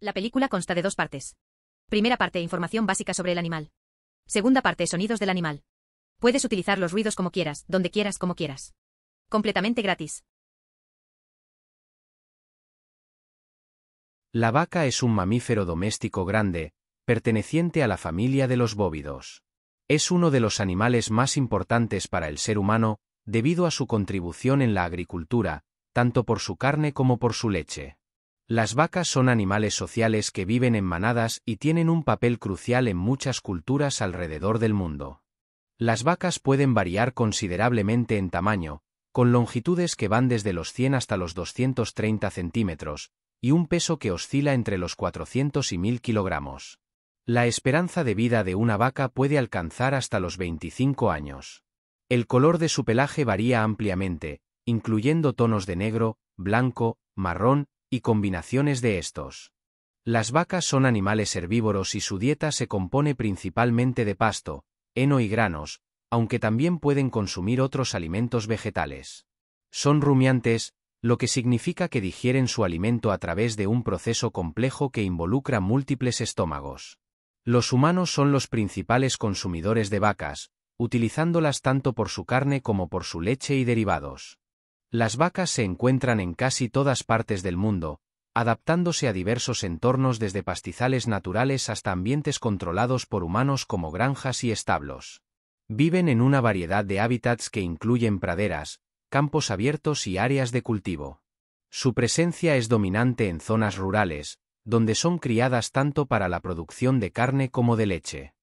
La película consta de dos partes. Primera parte, información básica sobre el animal. Segunda parte, sonidos del animal. Puedes utilizar los ruidos como quieras, donde quieras, como quieras. Completamente gratis. La vaca es un mamífero doméstico grande, perteneciente a la familia de los bóvidos. Es uno de los animales más importantes para el ser humano, debido a su contribución en la agricultura, tanto por su carne como por su leche. Las vacas son animales sociales que viven en manadas y tienen un papel crucial en muchas culturas alrededor del mundo. Las vacas pueden variar considerablemente en tamaño, con longitudes que van desde los 100 hasta los 230 centímetros, y un peso que oscila entre los 400 y 1000 kilogramos. La esperanza de vida de una vaca puede alcanzar hasta los 25 años. El color de su pelaje varía ampliamente, incluyendo tonos de negro, blanco, marrón y combinaciones de estos. Las vacas son animales herbívoros y su dieta se compone principalmente de pasto, heno y granos, aunque también pueden consumir otros alimentos vegetales. Son rumiantes, lo que significa que digieren su alimento a través de un proceso complejo que involucra múltiples estómagos. Los humanos son los principales consumidores de vacas, utilizándolas tanto por su carne como por su leche y derivados. Las vacas se encuentran en casi todas partes del mundo, adaptándose a diversos entornos desde pastizales naturales hasta ambientes controlados por humanos como granjas y establos. Viven en una variedad de hábitats que incluyen praderas, campos abiertos y áreas de cultivo. Su presencia es dominante en zonas rurales, donde son criadas tanto para la producción de carne como de leche.